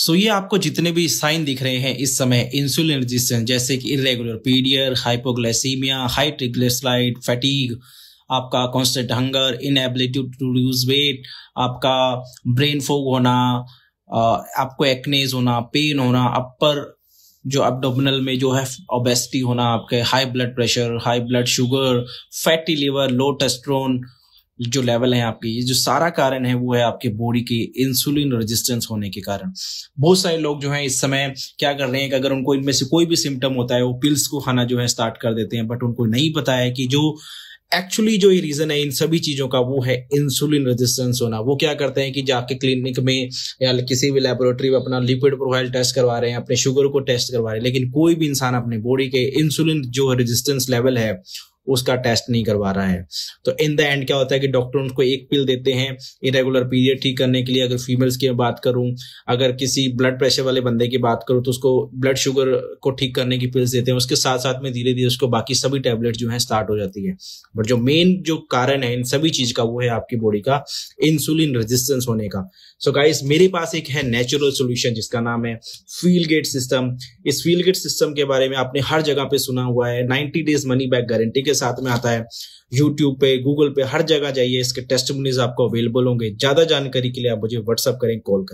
सो ये आपको जितने भी साइन दिख रहे हैं इस समय इंसुलिन रेजिस्टेंस जैसे कि irregular periods hypoglycemia high triglyceride fatigue आपका constant hunger inability to lose weight आपका ब्रेन फोग होना आपको एक्नेज होना पेन होना अपर जो अपडोमिनल में जो है ओबेसिटी होना आपके high blood pressure high blood sugar fatty liver low testosterone जो लेवल है आपकी ये जो सारा कारण है वो है आपके बॉडी के इंसुलिन रेजिस्टेंस होने के कारण बहुत सारे लोग जो है इस समय क्या कर रहे हैं कि अगर उनको इनमें से कोई भी सिम्टम होता है वो पिल्स को खाना जो है स्टार्ट कर देते हैं बट उनको नहीं पता है कि जो एक्चुअली जो ये रीजन है इन सभी चीजों का वो है इंसुलिन रेजिस्टेंस होना वो क्या करते हैं कि जाके क्लिनिक में या किसी भी लेबोरेटरी में अपना लिपिड प्रोफाइल टेस्ट करवा रहे हैं अपने शुगर को टेस्ट करवा रहे हैं लेकिन कोई भी इंसान अपने बॉडी के इंसुलिन जो रेजिस्टेंस लेवल है उसका टेस्ट नहीं करवा रहा है तो इन द एंड क्या होता है कि डॉक्टर उनको एक पिल देते हैं इरेगुलर पीरियड ठीक करने के लिए अगर फीमेल्स की बात करूं अगर किसी ब्लड प्रेशर वाले बंदे की बात करूं तो उसको ब्लड शुगर को ठीक करने की पिल्स देते हैं उसके साथ साथ में धीरे धीरे उसको बाकी सभी टैबलेट जो है स्टार्ट हो जाती है बट जो मेन जो कारण है इन सभी चीज का वो है आपकी बॉडी का इंसुलिन रेजिस्टेंस होने का सो so गाइस मेरे पास एक है नेचुरल सोल्यूशन जिसका नाम है फील गेट सिस्टम इस फील गेट सिस्टम के बारे में आपने हर जगह पे सुना हुआ है ninety days money back guarantee के के साथ में आता है यूट्यूब पे गूगल पे हर जगह जाइए इसके टेस्ट आपको अवेलेबल होंगे ज्यादा जानकारी के लिए आप मुझे व्हाट्सअप करें कॉल करें